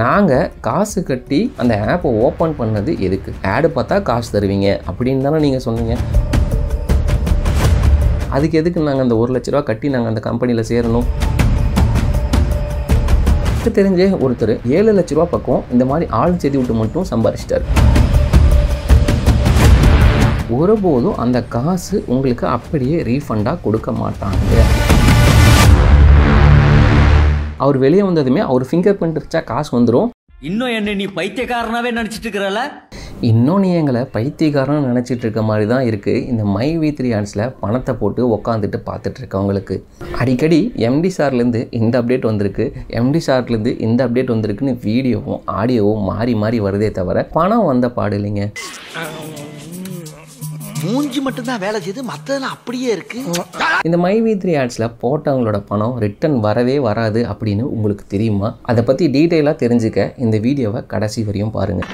நாங்கள் காசு கட்டி அந்த ஆப்பை ஓப்பன் பண்ணது எதுக்கு ஆடு பார்த்தா காசு தருவீங்க அப்படின்னு தானே நீங்கள் சொன்னீங்க அதுக்கு எதுக்கு நாங்கள் அந்த ஒரு லட்ச ரூபா கட்டி நாங்கள் அந்த கம்பெனியில் சேரணும் எனக்கு தெரிஞ்ச ஒருத்தர் ஏழு லட்ச ரூபா பக்கம் இந்த மாதிரி ஆள் செய்தி விட்டு மட்டும் சம்பாரிச்சிட்டார் ஒருபோதும் அந்த காசு உங்களுக்கு அப்படியே ரீஃபண்டாக கொடுக்க மாட்டாங்க அவர் வெளியே வந்ததுமே அவர் ஃபிங்கர் பிரிண்ட் வச்சா காசு வந்துடும் இன்னும் என்ன நீ பைத்தியக்காரனாவே நினச்சிட்டு இருக்கிறல இன்னும் நீ எங்களை பைத்தியக்காரனாக நினச்சிட்டு இருக்க மாதிரி தான் இருக்குது இந்த மை வி த்ரீ ஆன்ஸில் பணத்தை போட்டு உக்காந்துட்டு பார்த்துட்டு இருக்கவங்களுக்கு அடிக்கடி எம்டி சார்லேருந்து இந்த அப்டேட் வந்திருக்கு எம்டி சார்லேருந்து இந்த அப்டேட் வந்திருக்குன்னு வீடியோவும் ஆடியோவும் மாறி மாறி வருதே தவிர பணம் வந்த பாடு இல்லைங்க மூஞ்சி மட்டும்தான் வேலை செய்யுது மற்றதெல்லாம் அப்படியே இருக்கு இந்த மை வி த்ரீ ஆட்ஸில் போட்டவங்களோட பணம் ரிட்டர்ன் வரவே வராது அப்படின்னு உங்களுக்கு தெரியுமா அதை பற்றி டீட்டெயிலாக தெரிஞ்சுக்க இந்த வீடியோவை கடைசி வரையும் பாருங்கள்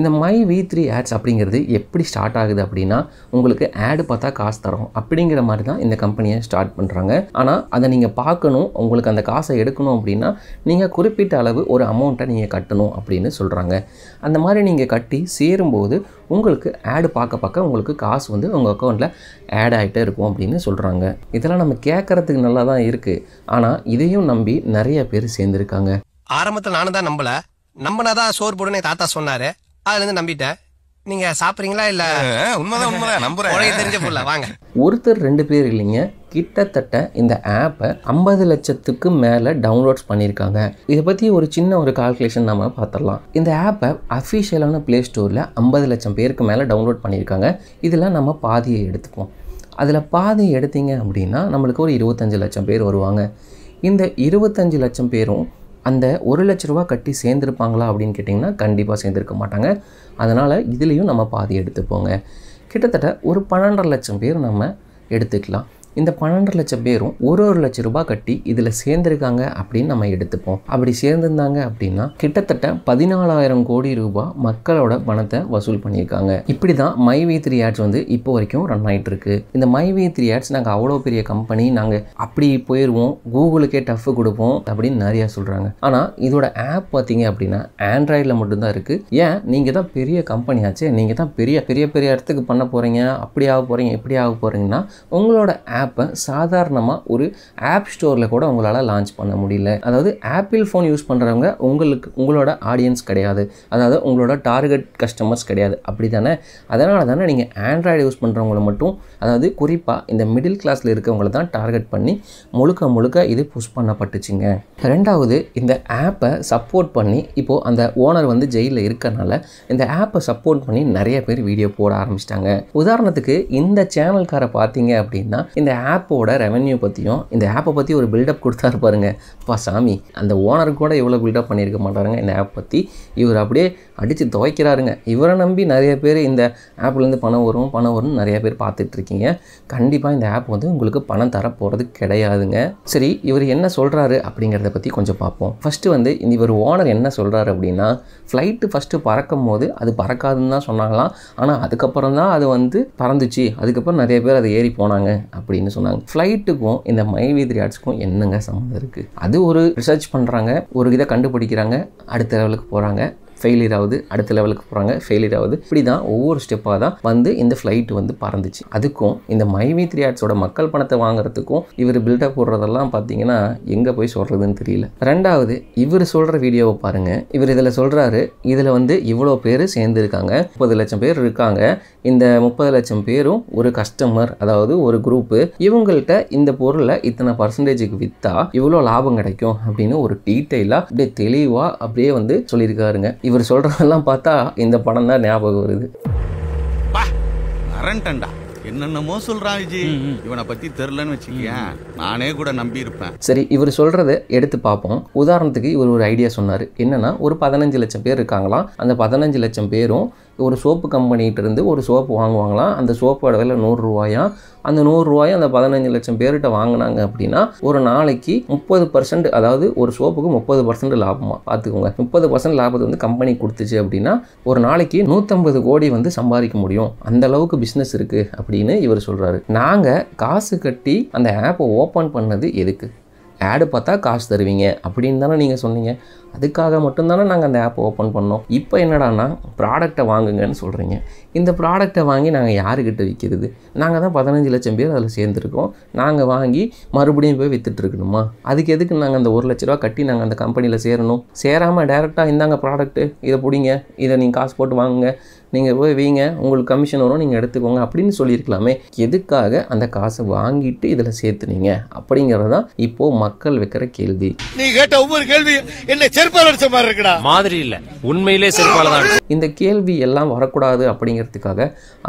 இந்த மை வி த்ரீ ஆட்ஸ் அப்படிங்கிறது எப்படி ஸ்டார்ட் ஆகுது அப்படின்னா உங்களுக்கு ஆடு பார்த்தா காசு தரும் அப்படிங்கிற மாதிரி தான் இந்த கம்பெனியை ஸ்டார்ட் பண்ணுறாங்க ஆனால் அதை நீங்கள் பார்க்கணும் உங்களுக்கு அந்த காசை எடுக்கணும் அப்படின்னா நீங்கள் குறிப்பிட்ட அளவு ஒரு அமௌண்ட்டை நீங்கள் கட்டணும் அப்படின்னு சொல்கிறாங்க அந்த மாதிரி நீங்கள் கட்டி சேரும்போது உங்களுக்கு ஆடு பார்க்க பார்க்க உங்களுக்கு காசு வந்து உங்கள் அக்கௌண்ட்டில் ஆட் ஆகிட்டே இருக்கும் அப்படின்னு சொல்கிறாங்க இதெல்லாம் நம்ம கேட்குறதுக்கு நல்லா தான் இருக்குது ஆனால் இதையும் நம்பி நிறைய பேர் சேர்ந்துருக்காங்க ஆரம்பத்தில் நானும் தான் நம்பலை நம்பினா தான் சோறு போடுன்னு தாத்தா சொன்னார் அதுலேருந்து நம்பிட்டேன் நீங்க சாப்பிட்றீங்களா இல்ல உண்மைதான் உண்மைதான் நம்புறேன் தெரிஞ்ச வாங்க ஒருத்தர் ரெண்டு பேர் இல்லைங்க கிட்டத்தட்ட இந்த ஆப்பை ஐம்பது லட்சத்துக்கு மேலே டவுன்லோட்ஸ் பண்ணியிருக்காங்க இதை பற்றி ஒரு சின்ன ஒரு கால்குலேஷன் நம்ம பார்த்துடலாம் இந்த ஆப்பை அஃபிஷியலான ப்ளே ஸ்டோரில் ஐம்பது லட்சம் பேருக்கு மேலே டவுன்லோட் பண்ணியிருக்காங்க இதெல்லாம் நம்ம பாதியை எடுத்துப்போம் அதில் பாதி எடுத்தீங்க அப்படின்னா நம்மளுக்கு ஒரு இருபத்தஞ்சு லட்சம் பேர் வருவாங்க இந்த இருபத்தஞ்சு லட்சம் பேரும் அந்த ஒரு லட்ச ரூபா கட்டி சேர்ந்துருப்பாங்களா அப்படின்னு கேட்டிங்கன்னா கண்டிப்பாக சேர்ந்துருக்க மாட்டாங்க அதனால் இதுலேயும் நம்ம பாதி எடுத்துப்போங்க கிட்டத்தட்ட ஒரு பன்னெண்டரை லட்சம் பேர் நம்ம எடுத்துக்கலாம் இந்த பன்னெண்டு லட்சம் பேரும் ஒரு ஒரு லட்சம் ரூபாய் கட்டி இதில் சேர்ந்துருக்காங்க அப்படின்னு நம்ம எடுத்துப்போம் அப்படி சேர்ந்துருந்தாங்க அப்படின்னா கிட்டத்தட்ட பதினாலாயிரம் கோடி ரூபாய் மக்களோட பணத்தை வசூல் பண்ணியிருக்காங்க இப்படி தான் மை வி த்ரீ ஆட்ஸ் வந்து இப்போ வரைக்கும் ரன் ஆகிட்டு இருக்கு இந்த மை வி த்ரீ ஆட்ஸ் நாங்கள் அவ்வளோ பெரிய கம்பெனி நாங்கள் அப்படி போயிடுவோம் கூகுளுக்கே டஃப் கொடுப்போம் அப்படின்னு நிறையா சொல்கிறாங்க ஆனால் இதோட ஆப் பார்த்தீங்க அப்படின்னா ஆண்ட்ராய்டில் மட்டும்தான் இருக்குது ஏன் நீங்கள் தான் பெரிய கம்பெனி ஆச்சு நீங்கள் தான் பெரிய பெரிய பெரிய இடத்துக்கு பண்ண போகிறீங்க அப்படி ஆக போகிறீங்க எப்படி ஆக போகிறீங்கன்னா உங்களோட ஆப் ஆப்பை சாதாரணமாக ஒரு ஆப் ஸ்டோரில் கூட உங்களால் லான்ச் பண்ண முடியல அதாவது ஆப்பிள் ஃபோன் யூஸ் பண்ணுறவங்க உங்களுக்கு உங்களோட ஆடியன்ஸ் கிடையாது அதாவது உங்களோட டார்கெட் கஸ்டமர்ஸ் கிடையாது அப்படி தானே அதனால தானே நீங்கள் ஆண்ட்ராய்டு யூஸ் பண்ணுறவங்கள மட்டும் அதாவது குறிப்பாக இந்த மிடில் கிளாஸில் இருக்கவங்கள தான் டார்கெட் பண்ணி முழுக்க முழுக்க இது புஷ் பண்ணப்பட்டுச்சுங்க ரெண்டாவது இந்த ஆப்பை சப்போர்ட் பண்ணி இப்போது அந்த ஓனர் வந்து ஜெயிலில் இருக்கனால இந்த ஆப்பை சப்போர்ட் பண்ணி நிறைய பேர் வீடியோ போட ஆரம்பிச்சிட்டாங்க உதாரணத்துக்கு இந்த சேனல்காரை பார்த்தீங்க அப்படின்னா இந்த ஆப்போட ரெவென்யூ பற்றியும் இந்த ஆப்பை பற்றி ஒரு பில்டப் கொடுத்தாரு பாருங்க அப்பா சாமி அந்த ஓனர் கூட இவ்வளோ பில்டப் பண்ணியிருக்க மாட்டாருங்க இந்த ஆப் பற்றி இவர் அப்படியே அடித்து துவைக்கிறாருங்க இவரை நம்பி நிறைய பேர் இந்த ஆப்லேருந்து பணம் வரும் பணம் வரும்னு நிறைய பேர் பார்த்துட்ருக்கீங்க கண்டிப்பாக இந்த ஆப் வந்து உங்களுக்கு பணம் தர போகிறது கிடையாதுங்க சரி இவர் என்ன சொல்கிறாரு அப்படிங்கிறத பற்றி கொஞ்சம் பார்ப்போம் ஃபஸ்ட்டு வந்து இவர் ஓனர் என்ன சொல்கிறாரு அப்படின்னா ஃப்ளைட்டு ஃபஸ்ட்டு பறக்கும் போது அது பறக்காதுன்னு தான் சொன்னாங்களாம் ஆனால் அதுக்கப்புறம் தான் அது வந்து பறந்துச்சு அதுக்கப்புறம் நிறைய பேர் அதை ஏறி போனாங்க அப்படின்னு அப்படின்னு சொன்னாங்க ஃப்ளைட்டுக்கும் இந்த மைவீத் ரியாட்ஸ்க்கும் என்னங்க சம்மந்தம் இருக்குது அது ஒரு ரிசர்ச் பண்ணுறாங்க ஒரு இதை கண்டுபிடிக்கிறாங்க அடுத்த லெவலுக்கு போகிறாங்க ஃபெயிலியர் ஆகுது அடுத்த லெவலுக்கு போகிறாங்க ஃபெயிலியர் ஆகுது இப்படி தான் ஒவ்வொரு ஸ்டெப்பாக தான் வந்து இந்த ஃப்ளைட்டு வந்து பறந்துச்சு அதுக்கும் இந்த மைவி த்ரீ ஆட்ஸோட மக்கள் பணத்தை வாங்குறதுக்கும் இவர் பில்டப் போடுறதெல்லாம் பார்த்தீங்கன்னா எங்கே போய் சொல்கிறதுன்னு தெரியல ரெண்டாவது இவர் சொல்கிற வீடியோவை பாருங்கள் இவர் இதில் சொல்கிறாரு இதில் வந்து இவ்வளோ பேர் சேர்ந்துருக்காங்க முப்பது லட்சம் பேர் இருக்காங்க இந்த முப்பது லட்சம் பேரும் ஒரு கஸ்டமர் அதாவது ஒரு குரூப்பு இவங்கள்ட்ட இந்த பொருளை இத்தனை பர்சன்டேஜுக்கு விற்றா இவ்வளோ லாபம் கிடைக்கும் அப்படின்னு ஒரு டீட்டெயிலாக அப்படியே தெளிவாக அப்படியே வந்து சொல்லியிருக்காருங்க இவர் சொல்கிறதெல்லாம் பார்த்தா இந்த படம் தான் ஞாபகம் வருது அரண்டண்டா என்னென்னமோ சொல்றான் விஜய் இவனை பத்தி தெரிலன்னு வச்சுக்கிய நானே கூட நம்பி இருப்பேன் சரி இவர் சொல்றத எடுத்து பார்ப்போம் உதாரணத்துக்கு இவர் ஒரு ஐடியா சொன்னார் என்னன்னா ஒரு பதினஞ்சு லட்சம் பேர் இருக்காங்களாம் அந்த பதினஞ்சு லட்சம் பேரும் ஒரு சோப்பு கம்பெனிகிட்டேருந்து ஒரு சோப்பு வாங்குவாங்களாம் அந்த சோப்போட விலை நூறுரூவாயா அந்த நூறுரூவாயை அந்த பதினஞ்சு லட்சம் பேர்கிட்ட வாங்கினாங்க அப்படின்னா ஒரு நாளைக்கு முப்பது பர்சன்ட் அதாவது ஒரு சோப்புக்கு முப்பது பர்சன்ட் லாபமாக பார்த்துக்கோங்க முப்பது பர்சன்ட் லாபத்தை வந்து கம்பெனி கொடுத்துச்சு அப்படின்னா ஒரு நாளைக்கு நூற்றம்பது கோடி வந்து சம்பாதிக்க முடியும் அந்த அளவுக்கு பிஸ்னஸ் இருக்குது அப்படின்னு இவர் சொல்கிறாரு நாங்கள் காசு கட்டி அந்த ஆப்பை ஓப்பன் பண்ணது எதுக்கு ஆடு பார்த்தா காசு தருவீங்க அப்படின்னு தானே நீங்கள் சொன்னீங்க அதுக்காக மட்டும்தானே நாங்கள் அந்த ஆப் ஓப்பன் பண்ணோம் இப்போ என்னடான்னா ப்ராடக்டை வாங்குங்கன்னு சொல்கிறீங்க இந்த ப்ராடக்டை வாங்கி நாங்கள் யாருக்கிட்ட விற்கிறது நாங்கள் தான் பதினஞ்சு லட்சம் பேர் அதில் சேர்ந்துருக்கோம் நாங்கள் வாங்கி மறுபடியும் போய் விற்றுட்ருக்கணுமா அதுக்கு எதுக்கு நாங்கள் அந்த ஒரு லட்ச ரூபா கட்டி நாங்கள் அந்த கம்பெனியில் சேரணும் சேராமல் டேரெக்டாக இந்தாங்க ப்ராடக்ட்டு இதை பிடிங்க இதை நீங்கள் காசு போட்டு வாங்குங்க நீங்கள் போய் வீங்க உங்களுக்கு கமிஷன் வரும் நீங்கள் எடுத்துக்கோங்க அப்படின்னு சொல்லியிருக்கலாமே எதுக்காக அந்த காசை வாங்கிட்டு இதில் சேர்த்துனீங்க அப்படிங்கிறது தான் இப்போது மக்கள் வைக்கிற கேள்வி நீ கேட்ட ஒவ்வொரு கேள்வி என்ன செருப்பால் அடிச்ச மாதிரி இருக்குடா மாதிரி இல்ல உண்மையிலே செருப்பால தான் இந்த கேள்வி எல்லாம் வரக்கூடாது அப்படிங்கிறதுக்காக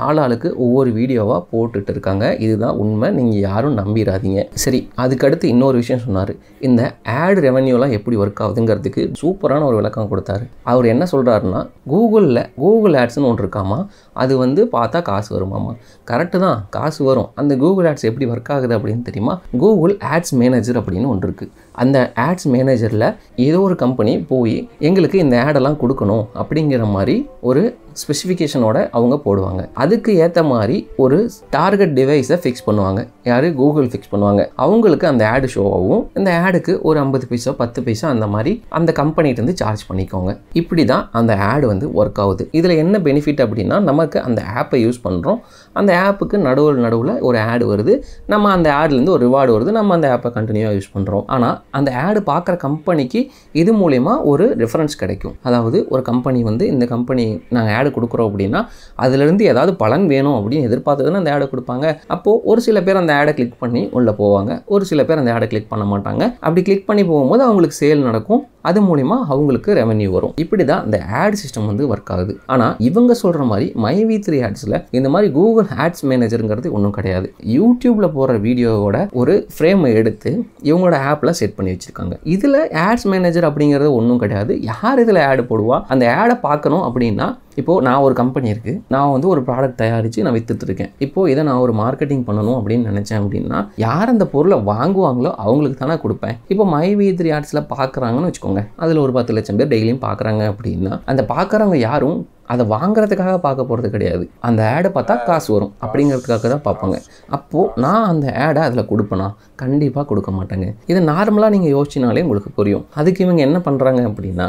ஆளாளுக்கு ஒவ்வொரு வீடியோவா போட்டுட்டு இருக்காங்க இதுதான் உண்மை நீங்க யாரும் நம்பிடாதீங்க சரி அதுக்கடுத்து இன்னொரு விஷயம் சொன்னாரு இந்த ஆட் ரெவன்யூலாம் எப்படி ஒர்க் ஆகுதுங்கிறதுக்கு சூப்பரான ஒரு விளக்கம் கொடுத்தாரு அவர் என்ன சொல்றாருன்னா கூகுளில் கூகுள் ஆட்ஸ்னு ஒன்று இருக்காமா அது வந்து பார்த்தா காசு வருமாமா கரெக்டு தான் காசு வரும் அந்த கூகுள் ஆட்ஸ் எப்படி ஒர்க் ஆகுது அப்படின்னு தெரியுமா கூகுள் ஆட்ஸ் மேனேஜர் அப்படின்னு ஒன்று இருக்குது அந்த ஆட்ஸ் மேனேஜரில் ஏதோ ஒரு கம்பெனி போய் எங்களுக்கு இந்த ஆடெல்லாம் கொடுக்கணும் அப்படிங்கிற மாதிரி ஒரு ஸ்பெசிஃபிகேஷனோட அவங்க போடுவாங்க அதுக்கு ஏற்ற மாதிரி ஒரு டார்கெட் டிவைஸை ஃபிக்ஸ் பண்ணுவாங்க யார் கூகுள் ஃபிக்ஸ் பண்ணுவாங்க அவங்களுக்கு அந்த ஆடு ஷோவாகவும் இந்த ஆடுக்கு ஒரு ஐம்பது பைசா பத்து பைசா அந்த மாதிரி அந்த கம்பெனிகிட்டருந்து சார்ஜ் பண்ணிக்கோங்க இப்படி தான் அந்த ஆடு வந்து ஒர்க் ஆகுது இதில் என்ன பெனிஃபிட் அப்படின்னா நமக்கு அந்த ஆப்பை யூஸ் பண்ணுறோம் அந்த ஆப்புக்கு நடுவில் நடுவில் ஒரு ஆடு வருது நம்ம அந்த ஆட்லேருந்து ஒரு ரிவார்டு வருது நம்ம அந்த ஆப்பை கண்டினியூவாக யூஸ் பண்ணுறோம் ஆனால் அந்த ஆடு பார்க்குற கம்பெனிக்கு இது மூலயமா ஒரு ரெஃபரன்ஸ் கிடைக்கும் அதாவது ஒரு கம்பெனி வந்து இந்த கம்பெனி நாங்கள் ஆடு கொடுக்குறோம் அப்படின்னா அதுலேருந்து ஏதாவது பலன் வேணும் அப்படின்னு எதிர்பார்த்ததுன்னு அந்த ஆடை கொடுப்பாங்க அப்போது ஒரு சில பேர் அந்த ஆடை கிளிக் பண்ணி உள்ளே போவாங்க ஒரு சில பேர் அந்த ஆடை கிளிக் பண்ண மாட்டாங்க அப்படி கிளிக் பண்ணி போகும்போது அவங்களுக்கு சேல் நடக்கும் அது மூலிமா அவங்களுக்கு ரெவன்யூ வரும் இப்படி தான் இந்த ஆட் சிஸ்டம் வந்து ஒர்க் ஆகுது ஆனால் இவங்க சொல்கிற மாதிரி மை வி த்ரீ ஆட்ஸில் இந்த மாதிரி கூகுள் ஆட்ஸ் மேனேஜருங்கிறது ஒன்றும் கிடையாது யூடியூப்பில் போகிற வீடியோவோட ஒரு ஃப்ரேமை எடுத்து இவங்களோட ஆப்பில் செட் பண்ணி வச்சுருக்காங்க இதில் ஆட்ஸ் மேனேஜர் அப்படிங்கிறது ஒன்றும் கிடையாது யார் இதில் ஆடு போடுவா அந்த ஆடை பார்க்கணும் அப்படின்னா இப்போது நான் ஒரு கம்பெனி இருக்குது நான் வந்து ஒரு ப்ராடக்ட் தயாரித்து நான் விற்றுட்டுருக்கேன் இப்போது இதை நான் ஒரு மார்க்கெட்டிங் பண்ணணும் அப்படின்னு நினச்சேன் அப்படின்னா யார் அந்த பொருளை வாங்குவாங்களோ அவங்களுக்கு தானே கொடுப்பேன் இப்போ மை வீத்ரி த்ரீ ஆட்ஸில் பார்க்குறாங்கன்னு வச்சுக்கோங்க வச்சுக்கோங்க அதில் ஒரு பத்து லட்சம் பேர் டெய்லியும் பார்க்குறாங்க அப்படின்னா அந்த பார்க்குறவங்க யாரும் அதை வாங்குறதுக்காக பார்க்க போகிறது கிடையாது அந்த ஆடை பார்த்தா காசு வரும் அப்படிங்கிறதுக்காக தான் பார்ப்பாங்க அப்போது நான் அந்த ஆடை அதில் கொடுப்பேனா கண்டிப்பாக கொடுக்க மாட்டேங்க இதை நார்மலாக நீங்கள் யோசிச்சினாலே உங்களுக்கு புரியும் அதுக்கு இவங்க என்ன பண்ணுறாங்க அப்படின்னா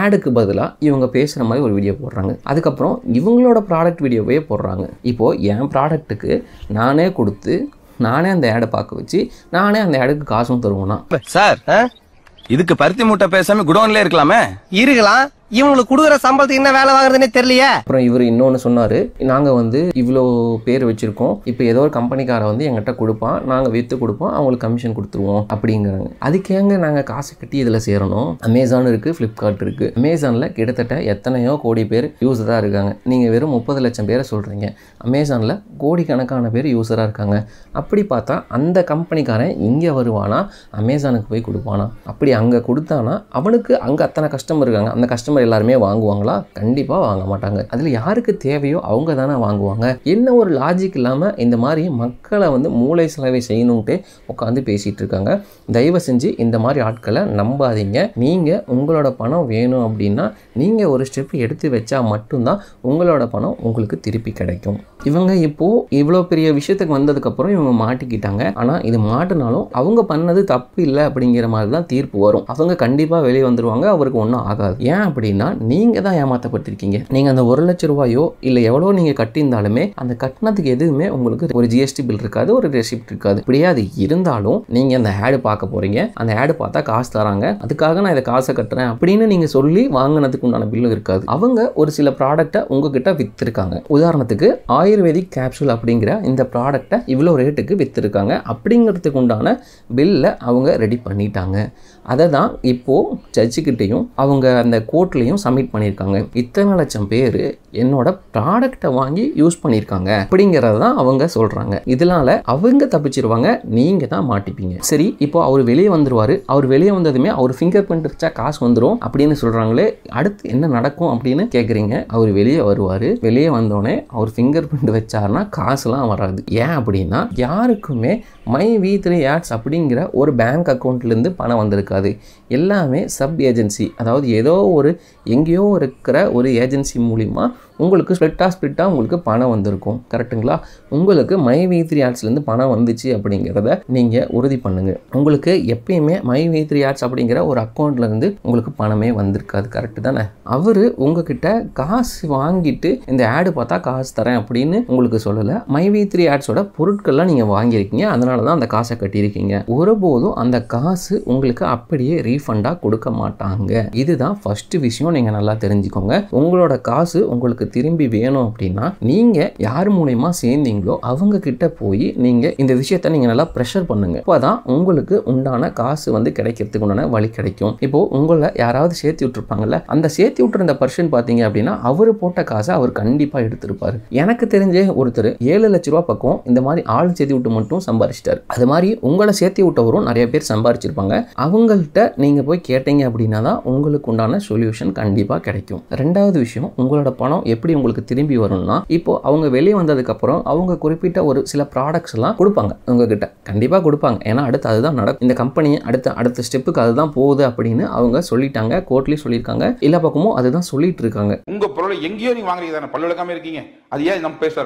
ஆடுக்கு பதிலாக இவங்க பேசுகிற மாதிரி ஒரு வீடியோ போடுறாங்க அதுக்கப்புறம் இவங்களோட ப்ராடக்ட் வீடியோவே போடுறாங்க இப்போது என் ப்ராடக்ட்டுக்கு நானே கொடுத்து நானே அந்த ஆடை பார்க்க வச்சு நானே அந்த ஆடுக்கு காசும் தருவோம்னா சார் இதுக்கு பருத்தி மூட்டை பேசாம குடோன்ல இருக்கலாமே இருக்கலாம் இவங்களுக்கு கொடுக்குற சம்பளத்துக்கு என்ன வேலை வாங்குறதுனே தெரியலையே அப்புறம் இவர் இன்னொன்று சொன்னார் நாங்கள் வந்து இவ்வளோ பேர் வச்சுருக்கோம் இப்போ ஏதோ ஒரு கம்பெனிக்கார வந்து எங்கிட்ட கொடுப்பான் நாங்கள் விற்று கொடுப்போம் அவங்களுக்கு கமிஷன் கொடுத்துருவோம் அப்படிங்கிறாங்க அதுக்கேங்க நாங்க நாங்கள் காசு கட்டி இதில் சேரணும் அமேசான் இருக்கு ஃப்ளிப்கார்ட் இருக்குது அமேசானில் கிட்டத்தட்ட எத்தனையோ கோடி பேர் யூஸராக இருக்காங்க நீங்கள் வெறும் முப்பது லட்சம் பேரை சொல்கிறீங்க அமேசானில் கோடிக்கணக்கான பேர் யூஸராக இருக்காங்க அப்படி பார்த்தா அந்த கம்பெனிக்காரன் இங்கே வருவானா அமேசானுக்கு போய் கொடுப்பானா அப்படி அங்கே கொடுத்தானா அவனுக்கு அங்கே அத்தனை கஸ்டமர் இருக்காங்க அந்த கஸ்டமர் எல்லாருமே வாங்குவாங்களா கண்டிப்பாக வாங்க மாட்டாங்க அதில் யாருக்கு தேவையோ அவங்க தானே வாங்குவாங்க என்ன ஒரு லாஜிக் இல்லாமல் இந்த மாதிரி மக்களை வந்து மூளை செலவை செய்யணுன்ட்டு உட்காந்து பேசிகிட்டு இருக்காங்க தயவு செஞ்சு இந்த மாதிரி ஆட்களை நம்பாதீங்க நீங்கள் உங்களோட பணம் வேணும் அப்படின்னா நீங்கள் ஒரு ஸ்டெப் எடுத்து வச்சா மட்டும்தான் உங்களோட பணம் உங்களுக்கு திருப்பி கிடைக்கும் இவங்க இப்போது இவ்வளோ பெரிய விஷயத்துக்கு வந்ததுக்கப்புறம் இவங்க மாட்டிக்கிட்டாங்க ஆனால் இது மாட்டினாலும் அவங்க பண்ணது தப்பு இல்லை அப்படிங்கிற மாதிரி தான் தீர்ப்பு வரும் அவங்க கண்டிப்பாக வெளியே வந்துருவாங்க அவருக்கு ஒன்றும் ஆகாது ஏன் அப்படின்னா நீங்கள் தான் ஏமாற்றப்பட்டிருக்கீங்க நீங்கள் அந்த ஒரு லட்ச ரூபாயோ இல்லை எவ்வளோ நீங்கள் கட்டியிருந்தாலுமே அந்த கட்டினத்துக்கு எதுவுமே உங்களுக்கு ஒரு ஜிஎஸ்டி பில் இருக்காது ஒரு ரெசிப்ட் இருக்காது இப்படியே இருந்தாலும் நீங்கள் அந்த ஆடு பார்க்க போகிறீங்க அந்த ஆடு பார்த்தா காசு தராங்க அதுக்காக நான் இதை காசை கட்டுறேன் அப்படின்னு நீங்கள் சொல்லி வாங்கினதுக்கு உண்டான பில்லு இருக்காது அவங்க ஒரு சில ப்ராடக்டை உங்ககிட்ட விற்றுருக்காங்க உதாரணத்துக்கு ஆயிரம் ஆயுர்வேதிக் கேப்சூல் அப்படிங்கிற இந்த ப்ராடக்டை இவ்வளோ ரேட்டுக்கு விற்றுருக்காங்க அப்படிங்கிறதுக்கு உண்டான பில்லை அவங்க ரெடி பண்ணிட்டாங்க அதை தான் இப்போது ஜட்ஜுக்கிட்டேயும் அவங்க அந்த கோர்ட்லேயும் சப்மிட் பண்ணியிருக்காங்க இத்தனை லட்சம் பேர் என்னோட ப்ராடக்டை வாங்கி யூஸ் பண்ணியிருக்காங்க அப்படிங்கிறத தான் அவங்க சொல்கிறாங்க இதனால் அவங்க தப்பிச்சிருவாங்க நீங்கள் தான் மாட்டிப்பீங்க சரி இப்போ அவர் வெளியே வந்துடுவார் அவர் வெளியே வந்ததுமே அவர் ஃபிங்கர் பிரிண்ட் வச்சா காசு வந்துடும் அப்படின்னு சொல்கிறாங்களே அடுத்து என்ன நடக்கும் அப்படின்னு கேட்குறீங்க அவர் வெளியே வருவார் வெளியே வந்தோடனே அவர் ஃபிங்கர் பிரிண்ட் வச்சாருன்னா காசுலாம் வராது ஏன் அப்படின்னா யாருக்குமே மை வி த்ரீ ஆட்ஸ் அப்படிங்கிற ஒரு பேங்க் அக்கௌண்ட்லேருந்து பணம் வந்திருக்காது எல்லாமே சப் ஏஜென்சி அதாவது ஏதோ ஒரு எங்கேயோ இருக்கிற ஒரு ஏஜென்சி மூலிமா உங்களுக்கு ஸ்ப்ளிட்டாக ஸ்ப்ளிட்டாக உங்களுக்கு பணம் வந்திருக்கும் கரெக்டுங்களா உங்களுக்கு மை வி ஆர்ட்ஸ்லேருந்து பணம் வந்துச்சு அப்படிங்கிறத நீங்கள் உறுதி பண்ணுங்கள் உங்களுக்கு எப்பயுமே மை வி ஆர்ட்ஸ் அப்படிங்கிற ஒரு அக்கௌண்ட்லேருந்து உங்களுக்கு பணமே வந்திருக்காது கரெக்டு தானே அவர் உங்ககிட்ட காசு வாங்கிட்டு இந்த ஆடு பார்த்தா காசு தரேன் அப்படின்னு உங்களுக்கு சொல்லலை மை வி த்ரீ ஆட்ஸோட பொருட்கள்லாம் நீங்கள் வாங்கியிருக்கீங்க அதனால தான் அந்த காசை கட்டியிருக்கீங்க ஒருபோதும் அந்த காசு உங்களுக்கு அப்படியே ரீஃப் ரீஃபண்டாக கொடுக்க மாட்டாங்க இதுதான் ஃபஸ்ட்டு விஷயம் நீங்கள் நல்லா தெரிஞ்சுக்கோங்க உங்களோட காசு உங்களுக்கு திரும்பி வேணும் அப்படின்னா நீங்கள் யார் மூலயமா சேர்ந்தீங்களோ அவங்க கிட்ட போய் நீங்கள் இந்த விஷயத்த நீங்கள் நல்லா ப்ரெஷர் பண்ணுங்க இப்போ தான் உங்களுக்கு உண்டான காசு வந்து கிடைக்கிறதுக்கு உண்டான வழி கிடைக்கும் இப்போது உங்களை யாராவது சேர்த்து விட்டுருப்பாங்கல்ல அந்த சேர்த்து விட்டுருந்த பர்சன் பார்த்தீங்க அப்படின்னா அவர் போட்ட காசை அவர் கண்டிப்பாக எடுத்திருப்பார் எனக்கு தெரிஞ்ச ஒருத்தர் ஏழு லட்ச ரூபா பக்கம் இந்த மாதிரி ஆள் சேர்த்து விட்டு மட்டும் சம்பாரிச்சிட்டார் அது மாதிரி உங்களை சேர்த்து விட்டவரும் நிறைய பேர் சம்பாரிச்சிருப்பாங்க அவங்கள்ட்ட நீங்கள் போய் கேட்டீங்க அப்படின்னா தான் உங்களுக்கு உண்டான சொல்யூஷன் கண்டிப்பாக கிடைக்கும் ரெண்டாவது விஷயம் உங்களோட பணம் எப்படி உங்களுக்கு திரும்பி வரும்னா இப்போ அவங்க வெளியே வந்ததுக்கப்புறம் அவங்க குறிப்பிட்ட ஒரு சில ப்ராடக்ட்ஸ் எல்லாம் கொடுப்பாங்க உங்ககிட்ட கண்டிப்பாக கொடுப்பாங்க ஏன்னா அடுத்து அதுதான் நடக்கும் இந்த கம்பெனியை அடுத்த அடுத்த ஸ்டெப்புக்கு அதுதான் போகுது அப்படின்னு அவங்க சொல்லிட்டாங்க கோர்ட்லேயும் சொல்லியிருக்காங்க எல்லா பக்கமும் அதுதான் சொல்லிட்டு இருக்காங்க உங்கள் பொருளை எங்கேயோ நீங்கள் வாங்குறீங்க தானே பல்லு இருக்கீங்க அது ஏன் நம்ம பேச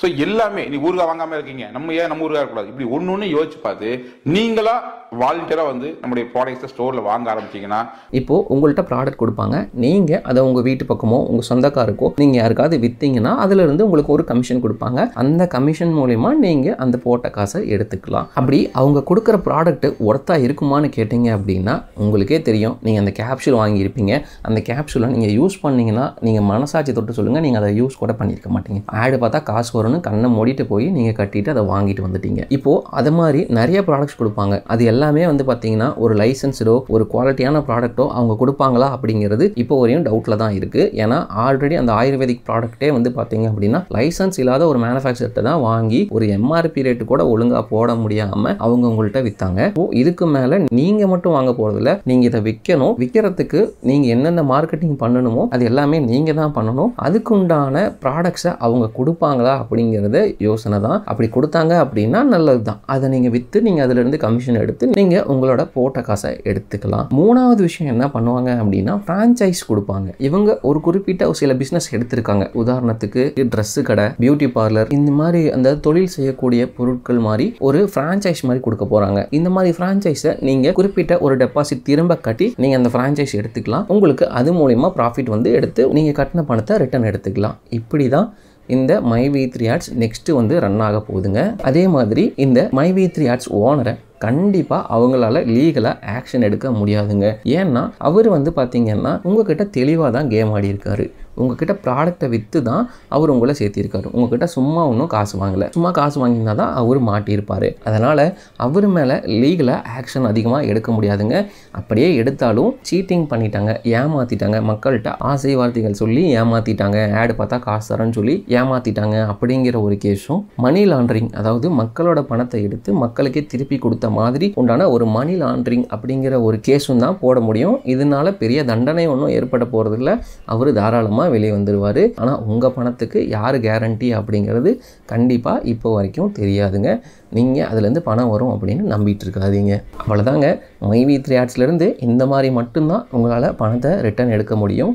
ஸோ எல்லாமே நீ ஊருகா வாங்காமல் இருக்கீங்க நம்ம ஏன் நம்ம ஊருகா இருக்கக்கூடாது இப்படி ஒன்று ஒன்று யோசிச்சு பார்த்து நீங்களாக வாலண்டியராக வந்து நம்முடைய ப்ராடக்ட்ஸை ஸ்டோரில் வாங்க ஆரம்பிச்சிங்கன்னா இப்போது உங்கள்கிட்ட ப்ராடக்ட் கொடுப்பாங்க நீங்கள் அதை உங்கள் வீட்டு பக்கமோ உங்கள் சொந்தக்காருக்கோ நீங்கள் யாருக்காவது விற்றீங்கன்னா இருந்து உங்களுக்கு ஒரு கமிஷன் கொடுப்பாங்க அந்த கமிஷன் மூலயமா நீங்கள் அந்த போட்ட காசை எடுத்துக்கலாம் அப்படி அவங்க கொடுக்குற ப்ராடக்ட் ஒர்த்தாக இருக்குமான்னு கேட்டிங்க அப்படின்னா உங்களுக்கே தெரியும் நீங்கள் அந்த கேப்சூல் வாங்கியிருப்பீங்க அந்த கேப்சூலை நீங்கள் யூஸ் பண்ணிங்கன்னா நீங்கள் மனசாட்சி தொட்டு சொல்லுங்கள் நீங்கள் அதை யூஸ் கூட பண்ணியிருக்க மாட்டீங்க ஆடு பார்த்தா காசு வரும் வரும்னு கண்ணை மூடிட்டு போய் நீங்கள் கட்டிட்டு அதை வாங்கிட்டு வந்துட்டீங்க இப்போது அது மாதிரி நிறைய ப்ராடக்ட்ஸ் கொடுப்பாங்க அது எல்லாமே வந்து பார்த்தீங்கன்னா ஒரு லைசன்ஸ்டோ ஒரு குவாலிட்டியான ப்ராடக்ட்டோ அவங்க கொடுப்பாங்களா அப்படிங்கிறது இப்போ வரையும் டவுட்டில் தான் இருக்குது ஏன்னா ஆல்ரெடி அந்த ஆயுர்வேதிக் ப்ராடக்ட்டே வந்து பார்த்தீங்க அப்படின்னா லைசன்ஸ் இல்லாத ஒரு மேனுஃபேக்சர்கிட்ட தான் வாங்கி ஒரு எம்ஆர்பி ரேட்டு கூட ஒழுங்காக போட முடியாமல் அவங்க உங்கள்கிட்ட விற்றாங்க ஓ இதுக்கு மேலே நீங்கள் மட்டும் வாங்க போகிறதில்ல நீங்கள் இதை விற்கணும் விற்கிறதுக்கு நீங்கள் என்னென்ன மார்க்கெட்டிங் பண்ணணுமோ அது எல்லாமே நீங்கள் தான் பண்ணணும் அதுக்குண்டான ப்ராடக்ட்ஸை அவங்க கொடுப்பாங்களா அப்படி அப்படிங்கிறத யோசனை தான் அப்படி கொடுத்தாங்க அப்படின்னா நல்லது தான் அதை நீங்கள் விற்று நீங்கள் அதிலிருந்து கமிஷன் எடுத்து நீங்கள் உங்களோட போட்ட காசை எடுத்துக்கலாம் மூணாவது விஷயம் என்ன பண்ணுவாங்க அப்படின்னா ஃப்ரான்ச்சைஸ் கொடுப்பாங்க இவங்க ஒரு குறிப்பிட்ட சில பிஸ்னஸ் எடுத்திருக்காங்க உதாரணத்துக்கு ட்ரெஸ்ஸு கடை பியூட்டி பார்லர் இந்த மாதிரி அந்த தொழில் செய்யக்கூடிய பொருட்கள் மாதிரி ஒரு ஃப்ரான்ச்சைஸ் மாதிரி கொடுக்க போகிறாங்க இந்த மாதிரி ஃப்ரான்ச்சைஸை நீங்கள் குறிப்பிட்ட ஒரு டெபாசிட் திரும்ப கட்டி நீங்கள் அந்த ஃப்ரான்ச்சைஸ் எடுத்துக்கலாம் உங்களுக்கு அது மூலிமா ப்ராஃபிட் வந்து எடுத்து நீங்கள் கட்டின பணத்தை ரிட்டர்ன் எடுத்துக்கலாம் இப்படி தான் இந்த my V three ads next வந்து ரன் ஆக போகுதுங்க அதே மாதிரி இந்த மை வி த்ரீ ஆட்ஸ் ஓனரை கண்டிப்பாக அவங்களால லீகலாக ஆக்ஷன் எடுக்க முடியாதுங்க ஏன்னா அவர் வந்து பார்த்தீங்கன்னா உங்ககிட்ட தெளிவாக தான் கேம் ஆடி இருக்காரு உங்ககிட்ட ப்ராடக்ட்டை விற்று தான் அவர் உங்களை சேர்த்திருக்காரு உங்ககிட்ட சும்மா ஒன்றும் காசு வாங்கலை சும்மா காசு வாங்கினா தான் அவர் மாட்டியிருப்பார் அதனால் அவர் மேலே லீகலாக ஆக்ஷன் அதிகமாக எடுக்க முடியாதுங்க அப்படியே எடுத்தாலும் சீட்டிங் பண்ணிட்டாங்க ஏமாற்றிட்டாங்க மக்கள்கிட்ட ஆசை வார்த்தைகள் சொல்லி ஏமாற்றிட்டாங்க ஆடு பார்த்தா காசு தரேன்னு சொல்லி ஏமாற்றிட்டாங்க அப்படிங்கிற ஒரு கேஸும் மணி லாண்டரிங் அதாவது மக்களோட பணத்தை எடுத்து மக்களுக்கே திருப்பி கொடுத்த மாதிரி உண்டான ஒரு மணி லாண்ட்ரிங் அப்படிங்கிற ஒரு கேஸும் தான் போட முடியும் இதனால பெரிய தண்டனை ஒன்றும் ஏற்பட போகிறதில்ல அவர் தாராளமாக மூலமாக வெளியே வந்துடுவார் ஆனால் உங்கள் பணத்துக்கு யார் கேரண்டி அப்படிங்கிறது கண்டிப்பாக இப்போ வரைக்கும் தெரியாதுங்க நீங்கள் அதுலேருந்து பணம் வரும் அப்படின்னு நம்பிட்டு இருக்காதீங்க அவ்வளோதாங்க மைவி த்ரீ ஆட்ஸ்லேருந்து இந்த மாதிரி மட்டும்தான் உங்களால் பணத்தை ரிட்டர்ன் எடுக்க முடியும்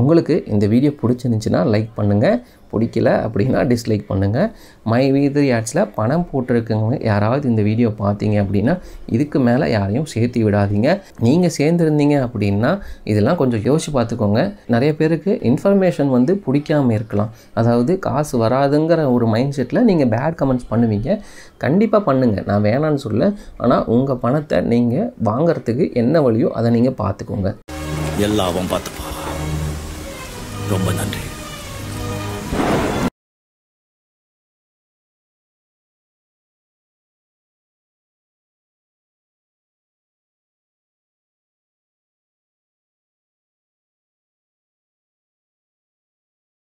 உங்களுக்கு இந்த வீடியோ பிடிச்சிருந்துச்சின்னா லைக் பண்ணுங்கள் பிடிக்கல அப்படின்னா டிஸ்லைக் பண்ணுங்கள் மை வீதி ஆட்ஸில் பணம் போட்டிருக்கவங்க யாராவது இந்த வீடியோ பார்த்தீங்க அப்படின்னா இதுக்கு மேலே யாரையும் சேர்த்து விடாதீங்க நீங்கள் சேர்ந்துருந்தீங்க அப்படின்னா இதெல்லாம் கொஞ்சம் யோசிச்சு பார்த்துக்கோங்க நிறைய பேருக்கு இன்ஃபர்மேஷன் வந்து பிடிக்காமல் இருக்கலாம் அதாவது காசு வராதுங்கிற ஒரு மைண்ட் செட்டில் நீங்கள் பேட் கமெண்ட்ஸ் பண்ணுவீங்க கண்டிப்பாக பண்ணுங்கள் நான் வேணான்னு சொல்ல ஆனால் உங்கள் பணத்தை நீங்கள் வாங்கிறதுக்கு என்ன வழியோ அதை நீங்கள் பார்த்துக்கோங்க எல்லாவும் பார்த்துப்பா ரொம்ப நன்றி